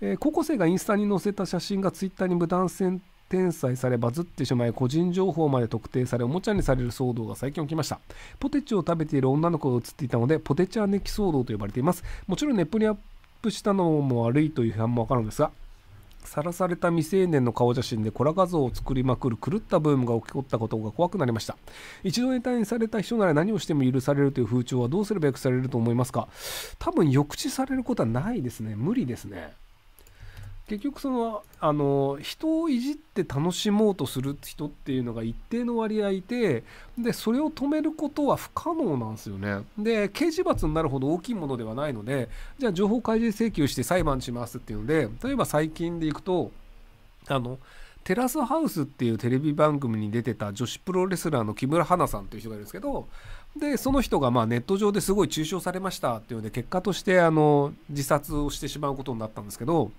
えー、高校生がインスタに載せた写真がツイッターに無断線転載されバズってしまい個人情報まで特定されおもちゃにされる騒動が最近起きましたポテチを食べている女の子が映っていたのでポテチアネキ騒動と呼ばれていますもちろんネットにアップしたのも悪いという批判もわかるんですがさらされた未成年の顔写真でコラ画像を作りまくる狂ったブームが起こったことが怖くなりました一度に退院された人なら何をしても許されるという風潮はどうすればよくされると思いますか多分抑止されることはないですね無理ですね結局そのあの人をいじって楽しもうとする人っていうのが一定の割合いてでそれを止めることは不可能なんですよねで刑事罰になるほど大きいものではないのでじゃあ情報開示請求して裁判しますっていうので例えば最近でいくとあのテラスハウスっていうテレビ番組に出てた女子プロレスラーの木村花さんっていう人がいるんですけどでその人がまあネット上ですごい中傷されましたっていうので結果としてあの自殺をしてしまうことになったんですけど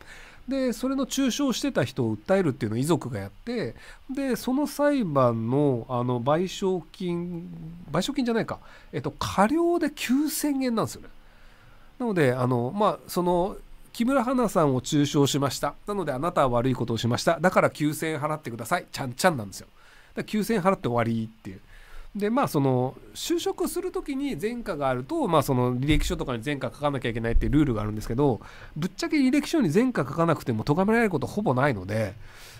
でそれの中傷してた人を訴えるっていうのを遺族がやってでその裁判のあの賠償金賠償金じゃないか、えっと、過料で9000円なんですよね。なのであの、まあ、その木村花さんを中傷しました。なのであなたは悪いことをしました。だから9000円払ってください。ちゃんちゃんなんですよ。だから9000円払って終わりっていう。でまあその就職する時に前科があると、まあ、その履歴書とかに前科書かなきゃいけないっていうルールがあるんですけどぶっちゃけ履歴書に前科書かなくても咎められることほぼないので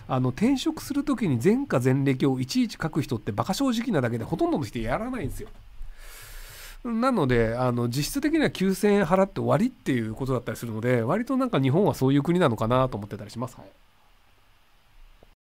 あの転職する時に前科前歴をいちいち書く人ってバカ正直なだけでほとんどの人やらないんですよ。なのであの実質的には9,000円払って終わりっていうことだったりするので割となんか日本はそういう国なのかなと思ってたりします。はい